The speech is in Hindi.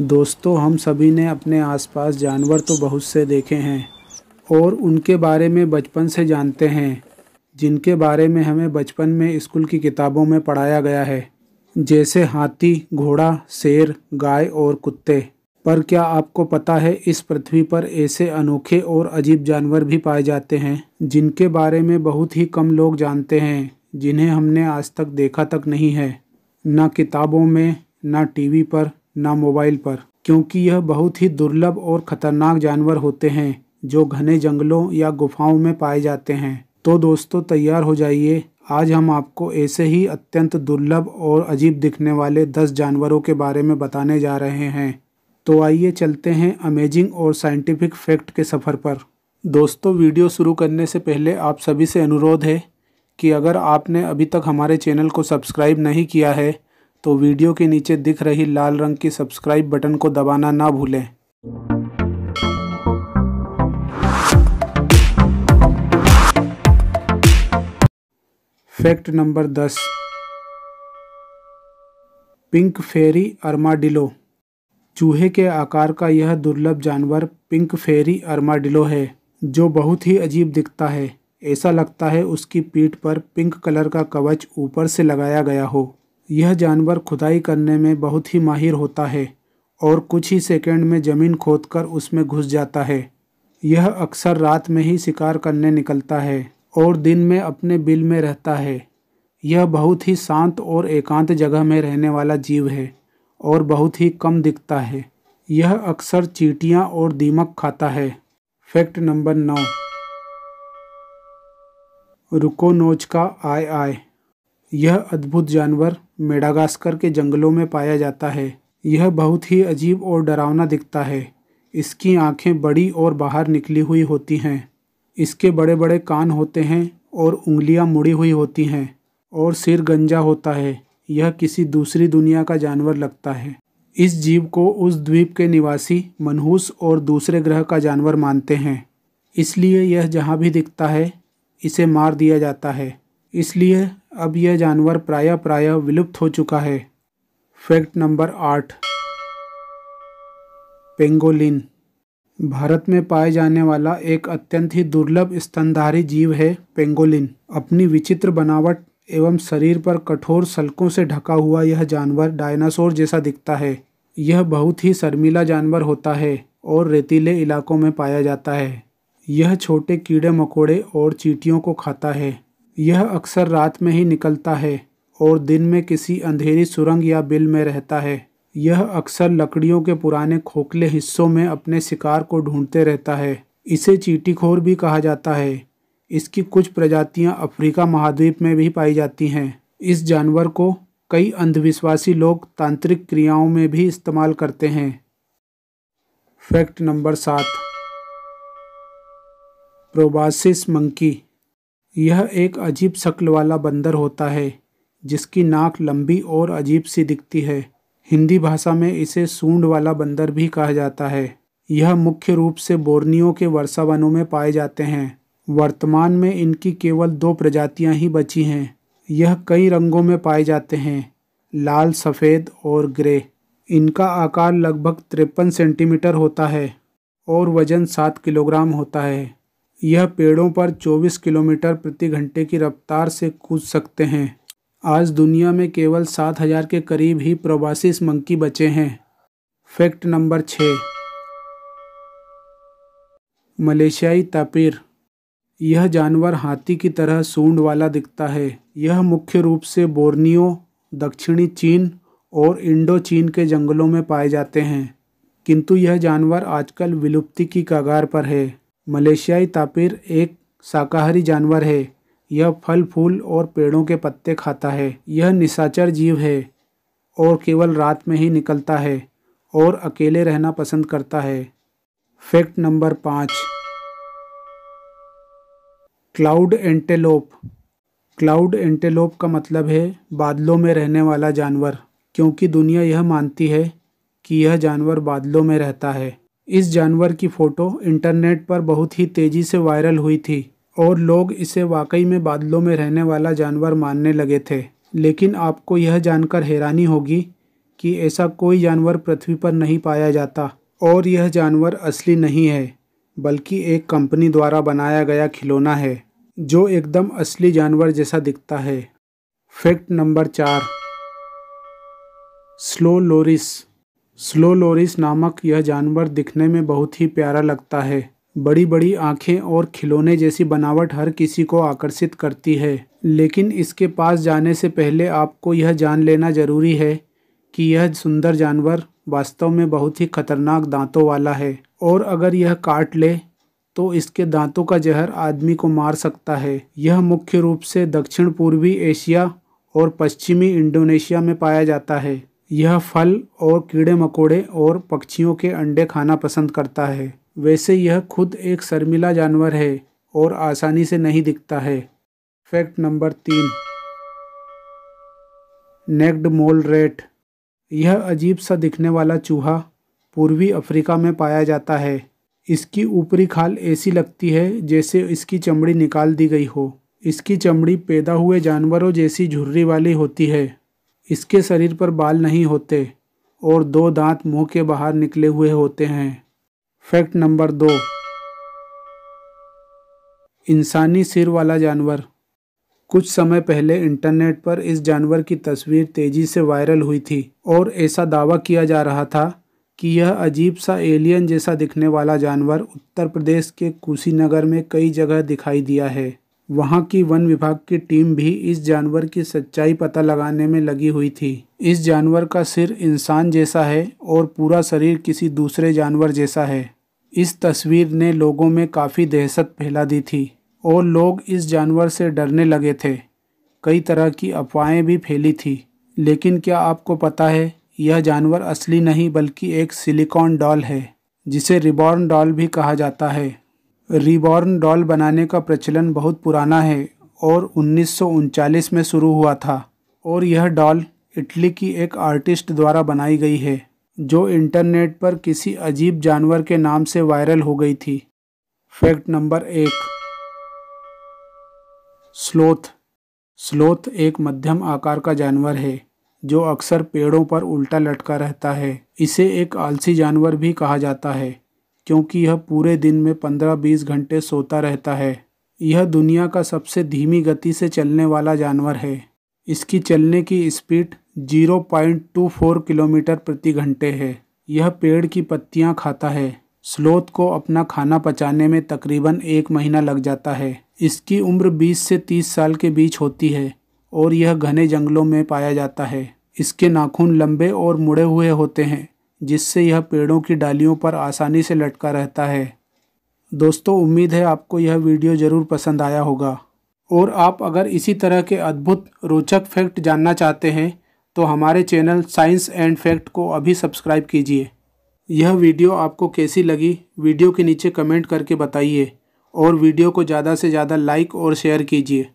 दोस्तों हम सभी ने अपने आसपास जानवर तो बहुत से देखे हैं और उनके बारे में बचपन से जानते हैं जिनके बारे में हमें बचपन में स्कूल की किताबों में पढ़ाया गया है जैसे हाथी घोड़ा शेर गाय और कुत्ते पर क्या आपको पता है इस पृथ्वी पर ऐसे अनोखे और अजीब जानवर भी पाए जाते हैं जिनके बारे में बहुत ही कम लोग जानते हैं जिन्हें हमने आज तक देखा तक नहीं है ना किताबों में ना टीवी पर ना मोबाइल पर क्योंकि यह बहुत ही दुर्लभ और ख़तरनाक जानवर होते हैं जो घने जंगलों या गुफाओं में पाए जाते हैं तो दोस्तों तैयार हो जाइए आज हम आपको ऐसे ही अत्यंत दुर्लभ और अजीब दिखने वाले दस जानवरों के बारे में बताने जा रहे हैं तो आइए चलते हैं अमेजिंग और साइंटिफिक फैक्ट के सफ़र पर दोस्तों वीडियो शुरू करने से पहले आप सभी से अनुरोध है कि अगर आपने अभी तक हमारे चैनल को सब्सक्राइब नहीं किया है तो वीडियो के नीचे दिख रही लाल रंग की सब्सक्राइब बटन को दबाना ना भूलें फैक्ट नंबर दस पिंक फेरी अर्माडिलो चूहे के आकार का यह दुर्लभ जानवर पिंक फेरी अर्माडिलो है जो बहुत ही अजीब दिखता है ऐसा लगता है उसकी पीठ पर पिंक कलर का कवच ऊपर से लगाया गया हो यह जानवर खुदाई करने में बहुत ही माहिर होता है और कुछ ही सेकंड में ज़मीन खोदकर उसमें घुस जाता है यह अक्सर रात में ही शिकार करने निकलता है और दिन में अपने बिल में रहता है यह बहुत ही शांत और एकांत जगह में रहने वाला जीव है और बहुत ही कम दिखता है यह अक्सर चीटियाँ और दीमक खाता है फैक्ट नंबर नौ रुको नोच का आय आय यह अद्भुत जानवर मेडागास्कर के जंगलों में पाया जाता है यह बहुत ही अजीब और डरावना दिखता है इसकी आंखें बड़ी और बाहर निकली हुई होती हैं इसके बड़े बड़े कान होते हैं और उंगलियां मुड़ी हुई होती हैं और सिर गंजा होता है यह किसी दूसरी दुनिया का जानवर लगता है इस जीव को उस द्वीप के निवासी मनहूस और दूसरे ग्रह का जानवर मानते हैं इसलिए यह जहाँ भी दिखता है इसे मार दिया जाता है इसलिए अब यह जानवर प्राय प्राय विलुप्त हो चुका है फैक्ट नंबर आठ पेंगोलिन भारत में पाए जाने वाला एक अत्यंत ही दुर्लभ स्तनधारी जीव है पेंगोलिन अपनी विचित्र बनावट एवं शरीर पर कठोर सलकों से ढका हुआ यह जानवर डायनासोर जैसा दिखता है यह बहुत ही शर्मीला जानवर होता है और रेतीले इलाकों में पाया जाता है यह छोटे कीड़े मकोड़े और चीटियों को खाता है यह अक्सर रात में ही निकलता है और दिन में किसी अंधेरी सुरंग या बिल में रहता है यह अक्सर लकड़ियों के पुराने खोखले हिस्सों में अपने शिकार को ढूंढते रहता है इसे चीटीखोर भी कहा जाता है इसकी कुछ प्रजातियां अफ्रीका महाद्वीप में भी पाई जाती हैं इस जानवर को कई अंधविश्वासी लोग तांत्रिक क्रियाओं में भी इस्तेमाल करते हैं फैक्ट नंबर सात प्रोबासिस मंकी यह एक अजीब शक्ल वाला बंदर होता है जिसकी नाक लंबी और अजीब सी दिखती है हिंदी भाषा में इसे सूंड वाला बंदर भी कहा जाता है यह मुख्य रूप से बोर्नियो के वर्षा वनों में पाए जाते हैं वर्तमान में इनकी केवल दो प्रजातियां ही बची हैं यह कई रंगों में पाए जाते हैं लाल सफ़ेद और ग्रे इनका आकार लगभग तिरपन सेंटीमीटर होता है और वज़न सात किलोग्राम होता है यह पेड़ों पर 24 किलोमीटर प्रति घंटे की रफ्तार से कूद सकते हैं आज दुनिया में केवल 7000 के करीब ही प्रवासी मंकी बचे हैं फैक्ट नंबर छः मलेशियाई तापीर यह जानवर हाथी की तरह सूंड वाला दिखता है यह मुख्य रूप से बोर्नियो दक्षिणी चीन और इंडो चीन के जंगलों में पाए जाते हैं किंतु यह जानवर आजकल विलुप्ति की कगार पर है मलेशियाई तापिर एक शाकाहारी जानवर है यह फल फूल और पेड़ों के पत्ते खाता है यह निशाचर जीव है और केवल रात में ही निकलता है और अकेले रहना पसंद करता है फैक्ट नंबर पाँच क्लाउड एंटेलोप क्लाउड एंटेलोप का मतलब है बादलों में रहने वाला जानवर क्योंकि दुनिया यह मानती है कि यह जानवर बादलों में रहता है इस जानवर की फ़ोटो इंटरनेट पर बहुत ही तेज़ी से वायरल हुई थी और लोग इसे वाकई में बादलों में रहने वाला जानवर मानने लगे थे लेकिन आपको यह जानकर हैरानी होगी कि ऐसा कोई जानवर पृथ्वी पर नहीं पाया जाता और यह जानवर असली नहीं है बल्कि एक कंपनी द्वारा बनाया गया खिलौना है जो एकदम असली जानवर जैसा दिखता है फैक्ट नंबर चार स्लो लोरिस स्लो लोरिस नामक यह जानवर दिखने में बहुत ही प्यारा लगता है बड़ी बड़ी आँखें और खिलौने जैसी बनावट हर किसी को आकर्षित करती है लेकिन इसके पास जाने से पहले आपको यह जान लेना ज़रूरी है कि यह सुंदर जानवर वास्तव में बहुत ही खतरनाक दांतों वाला है और अगर यह काट ले तो इसके दांतों का जहर आदमी को मार सकता है यह मुख्य रूप से दक्षिण पूर्वी एशिया और पश्चिमी इंडोनेशिया में पाया जाता है यह फल और कीड़े मकोड़े और पक्षियों के अंडे खाना पसंद करता है वैसे यह खुद एक शर्मिला जानवर है और आसानी से नहीं दिखता है फैक्ट नंबर तीन नेक्ड मोल रेट यह अजीब सा दिखने वाला चूहा पूर्वी अफ्रीका में पाया जाता है इसकी ऊपरी खाल ऐसी लगती है जैसे इसकी चमड़ी निकाल दी गई हो इसकी चमड़ी पैदा हुए जानवरों जैसी झुर्री वाली होती है इसके शरीर पर बाल नहीं होते और दो दांत मुंह के बाहर निकले हुए होते हैं फैक्ट नंबर दो इंसानी सिर वाला जानवर कुछ समय पहले इंटरनेट पर इस जानवर की तस्वीर तेज़ी से वायरल हुई थी और ऐसा दावा किया जा रहा था कि यह अजीब सा एलियन जैसा दिखने वाला जानवर उत्तर प्रदेश के कुशीनगर में कई जगह दिखाई दिया है वहाँ की वन विभाग की टीम भी इस जानवर की सच्चाई पता लगाने में लगी हुई थी इस जानवर का सिर इंसान जैसा है और पूरा शरीर किसी दूसरे जानवर जैसा है इस तस्वीर ने लोगों में काफ़ी दहशत फैला दी थी और लोग इस जानवर से डरने लगे थे कई तरह की अफवाहें भी फैली थी लेकिन क्या आपको पता है यह जानवर असली नहीं बल्कि एक सिलिकॉन डॉल है जिसे रिबॉर्न डॉल भी कहा जाता है रिबॉर्न डॉल बनाने का प्रचलन बहुत पुराना है और उन्नीस में शुरू हुआ था और यह डॉल इटली की एक आर्टिस्ट द्वारा बनाई गई है जो इंटरनेट पर किसी अजीब जानवर के नाम से वायरल हो गई थी फैक्ट नंबर एक स्लोथ स्लोथ एक मध्यम आकार का जानवर है जो अक्सर पेड़ों पर उल्टा लटका रहता है इसे एक आलसी जानवर भी कहा जाता है क्योंकि यह पूरे दिन में पंद्रह बीस घंटे सोता रहता है यह दुनिया का सबसे धीमी गति से चलने वाला जानवर है इसकी चलने की speed zero point two four kilometre प्रति घंटे है यह पेड़ की पत्तियाँ खाता है स्लोथ को अपना खाना पचाने में तकरीबन एक महीना लग जाता है इसकी उम्र 20 से 30 साल के बीच होती है और यह घने जंगलों में पाया जाता है इसके नाखून लंबे और मुड़े हुए होते हैं जिससे यह पेड़ों की डालियों पर आसानी से लटका रहता है दोस्तों उम्मीद है आपको यह वीडियो ज़रूर पसंद आया होगा और आप अगर इसी तरह के अद्भुत रोचक फैक्ट जानना चाहते हैं तो हमारे चैनल साइंस एंड फैक्ट को अभी सब्सक्राइब कीजिए यह वीडियो आपको कैसी लगी वीडियो के नीचे कमेंट करके बताइए और वीडियो को ज़्यादा से ज़्यादा लाइक और शेयर कीजिए